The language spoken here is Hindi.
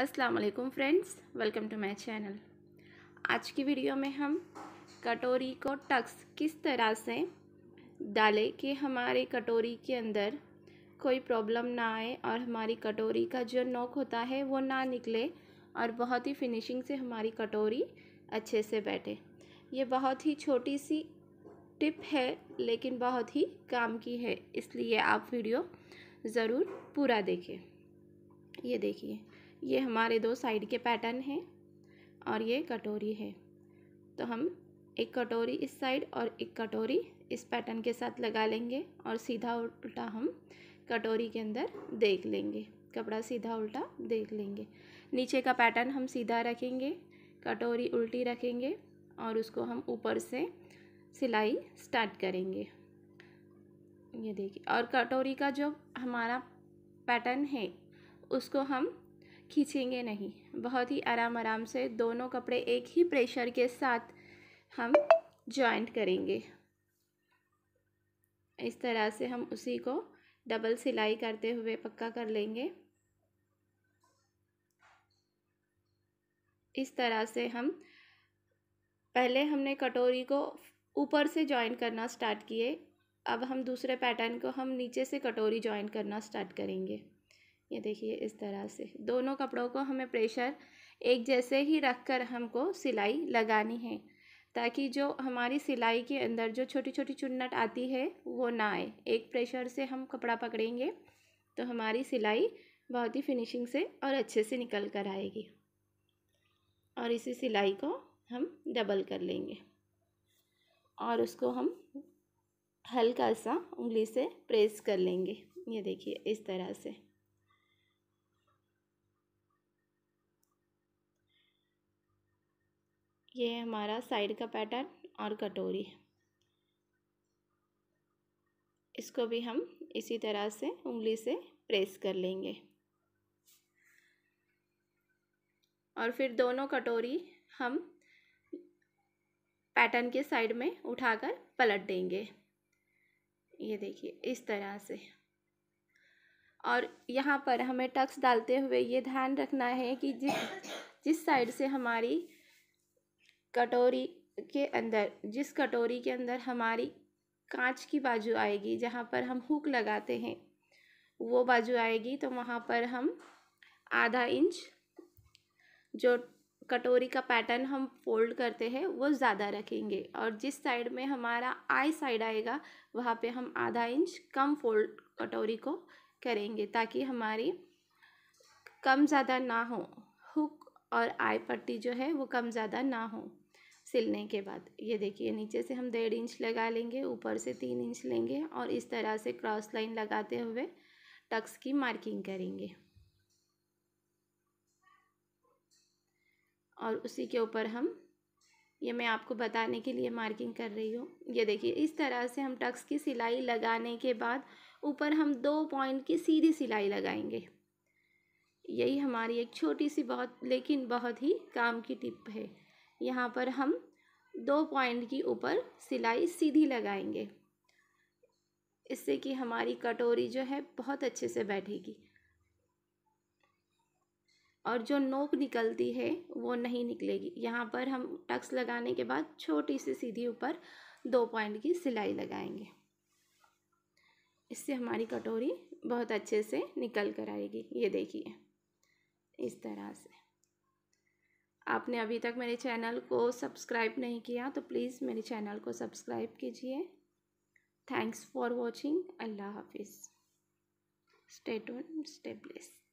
अस्सलाम वालेकुम friends welcome to my channel आज की वीडियो में हम कटोरी को टक्स किस तरह से डालें कि हमारे कटोरी के अंदर कोई प्रॉब्लम ना आए और हमारी कटोरी का जो नोक होता है वो ना निकले और बहुत ही फिनिशिंग से हमारी कटोरी अच्छे से बैठे ये बहुत ही छोटी सी टिप है लेकिन बहुत ही काम की है इसलिए आप वीडियो ज़रूर पूरा देखें ये देखिए ये हमारे दो साइड के पैटर्न हैं और ये कटोरी है तो हम एक कटोरी इस साइड और एक कटोरी इस पैटर्न के साथ लगा लेंगे और सीधा उल्टा हम कटोरी के अंदर देख लेंगे कपड़ा सीधा उल्टा देख लेंगे नीचे का पैटर्न हम सीधा रखेंगे कटोरी उल्टी रखेंगे और उसको हम ऊपर से सिलाई स्टार्ट करेंगे ये देखिए और कटोरी का जो हमारा पैटर्न है उसको हम खींचेंगे नहीं बहुत ही आराम आराम से दोनों कपड़े एक ही प्रेशर के साथ हम जॉइंट करेंगे इस तरह से हम उसी को डबल सिलाई करते हुए पक्का कर लेंगे इस तरह से हम पहले हमने कटोरी को ऊपर से जॉइन करना स्टार्ट किए अब हम दूसरे पैटर्न को हम नीचे से कटोरी जॉइन करना स्टार्ट करेंगे ये देखिए इस तरह से दोनों कपड़ों को हमें प्रेशर एक जैसे ही रख कर हमको सिलाई लगानी है ताकि जो हमारी सिलाई के अंदर जो छोटी छोटी चुन्नट आती है वो ना आए एक प्रेशर से हम कपड़ा पकड़ेंगे तो हमारी सिलाई बहुत ही फिनिशिंग से और अच्छे से निकल कर आएगी और इसी सिलाई को हम डबल कर लेंगे और उसको हम हल्का सा उंगली से प्रेस कर लेंगे ये देखिए इस तरह से ये है हमारा साइड का पैटर्न और कटोरी इसको भी हम इसी तरह से उंगली से प्रेस कर लेंगे और फिर दोनों कटोरी हम पैटर्न के साइड में उठाकर पलट देंगे ये देखिए इस तरह से और यहाँ पर हमें टक्स डालते हुए ये ध्यान रखना है कि जिस जिस साइड से हमारी कटोरी के अंदर जिस कटोरी के अंदर हमारी कांच की बाजू आएगी जहाँ पर हम हुक लगाते हैं वो बाजू आएगी तो वहाँ पर हम आधा इंच जो कटोरी का पैटर्न हम फोल्ड करते हैं वो ज़्यादा रखेंगे और जिस साइड में हमारा आई साइड आएगा वहाँ पे हम आधा इंच कम फोल्ड कटोरी को करेंगे ताकि हमारी कम ज़्यादा ना हो हुक और आई पट्टी जो है वो कम ज़्यादा ना हो सिलने के बाद ये देखिए नीचे से हम डेढ़ इंच लगा लेंगे ऊपर से तीन इंच लेंगे और इस तरह से क्रॉस लाइन लगाते हुए टक्स की मार्किंग करेंगे और उसी के ऊपर हम ये मैं आपको बताने के लिए मार्किंग कर रही हूँ ये देखिए इस तरह से हम टक्स की सिलाई लगाने के बाद ऊपर हम दो पॉइंट की सीधी सिलाई लगाएंगे यही हमारी एक छोटी सी बहुत लेकिन बहुत ही काम की टिप है यहाँ पर हम दो पॉइंट की ऊपर सिलाई सीधी लगाएंगे इससे कि हमारी कटोरी जो है बहुत अच्छे से बैठेगी और जो नोक निकलती है वो नहीं निकलेगी यहाँ पर हम टक्स लगाने के बाद छोटी सी सीधी ऊपर दो पॉइंट की सिलाई लगाएंगे इससे हमारी कटोरी बहुत अच्छे से निकल कर आएगी ये देखिए इस तरह से आपने अभी तक मेरे चैनल को सब्सक्राइब नहीं किया तो प्लीज़ मेरे चैनल को सब्सक्राइब कीजिए थैंक्स फॉर वॉचिंग अल्लाह हाफिज़ स्टे स्टेबलिस्ट स्टे